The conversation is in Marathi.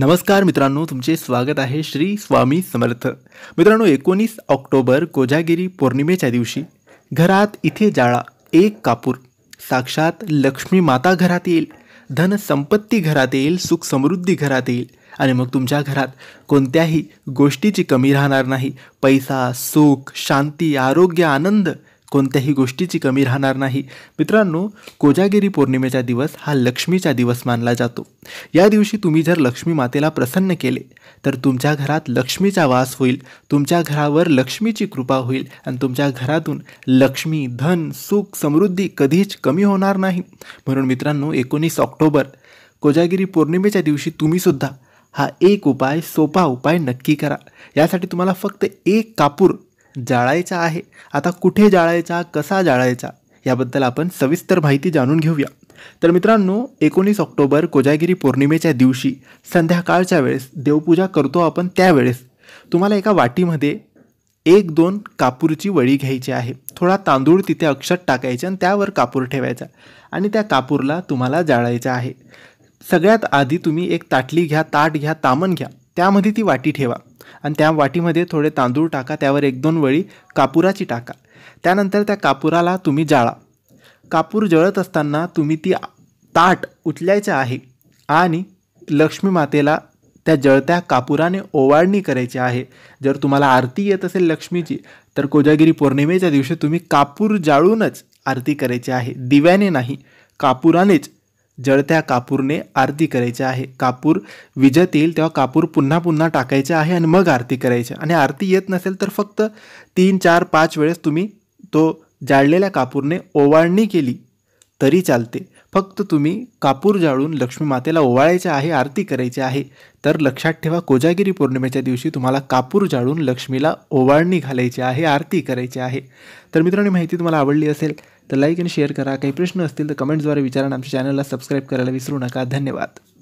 नमस्कार मित्रांनो तुमचे स्वागत आहे श्री स्वामी समर्थ मित्रांनो एकोणीस ऑक्टोबर कोजागिरी पौर्णिमेच्या दिवशी घरात इथे जाळा एक कापूर साक्षात लक्ष्मी माता घरात येईल संपत्ती घरात येईल सुख समृद्धी घरात येईल आणि मग तुमच्या घरात कोणत्याही गोष्टीची कमी राहणार नाही पैसा सुख शांती आरोग्य आनंद कोणत्याही गोष्टीची कमी राहणार नाही मित्रांनो कोजागिरी पौर्णिमेचा दिवस हा लक्ष्मीचा दिवस मानला जातो या दिवशी तुम्ही जर लक्ष्मी मातेला प्रसन्न केले तर तुमच्या घरात लक्ष्मीचा वास होईल तुमच्या घरावर लक्ष्मीची कृपा होईल आणि तुमच्या घरातून लक्ष्मी धन सुख समृद्धी कधीच कमी होणार नाही म्हणून मित्रांनो एकोणीस ऑक्टोबर कोजागिरी पौर्णिमेच्या दिवशी तुम्हीसुद्धा हा एक उपाय सोपा उपाय नक्की करा यासाठी तुम्हाला फक्त एक कापूर जाळायचा आहे आता कुठे जाळायचा कसा जाळायचा याबद्दल आपण सविस्तर माहिती जाणून घेऊया तर मित्रांनो एकोणीस ऑक्टोबर कोजागिरी पौर्णिमेच्या दिवशी संध्याकाळच्या वेळेस देवपूजा करतो आपण त्यावेळेस तुम्हाला एका वाटीमध्ये एक दोन कापूरची वळी घ्यायची आहे थोडा तांदूळ तिथे अक्षत टाकायचे आणि त्यावर कापूर ठेवायचा आणि त्या कापूरला तुम्हाला जाळायचा आहे सगळ्यात आधी तुम्ही एक ताटली घ्या ताट घ्या तामण घ्या त्यामध्ये ती वाटी ठेवा आणि त्या वाटीमध्ये थोडे तांदूळ टाका त्यावर एक दोन वळी कापुराची टाका त्यानंतर त्या कापुराला तुम्ही जाळा कापूर जळत असताना तुम्ही ती ताट उचलायचं आहे आणि लक्ष्मी मातेला त्या जळत्या कापुराने ओवाळणी करायची आहे जर तुम्हाला आरती येत असेल लक्ष्मीची तर कोजागिरी पौर्णिमेच्या दिवशी तुम्ही कापूर जाळूनच आरती करायची आहे दिव्याने नाही कापुरानेच जळत्या कापूरने आरती करायची आहे कापूर विजत येईल तेव्हा कापूर पुन्हा पुन्हा टाकायचे आहे आणि मग आरती करायची आणि आरती येत नसेल तर फक्त तीन चार पाच वेळेस तुम्ही तो जाळलेल्या कापूरने ओवाळणी केली तरी चालते फक्त तुम्ही कापूर जाळून लक्ष्मी मातेला ओवाळायचे आहे आरती करायची आहे तर लक्षात ठेवा कोजागिरी पौर्णिमेच्या दिवशी तुम्हाला कापूर जाळून लक्ष्मीला ओवाळणी घालायची आहे आरती करायची आहे तर मित्रांनो माहिती तुम्हाला आवडली असेल तर लाईक आणि शेअर करा काही प्रश्न असतील तर कमेंट्सद्वारे विचारा आमच्या चॅनलला सबस्क्राईब करायला विसरू नका धन्यवाद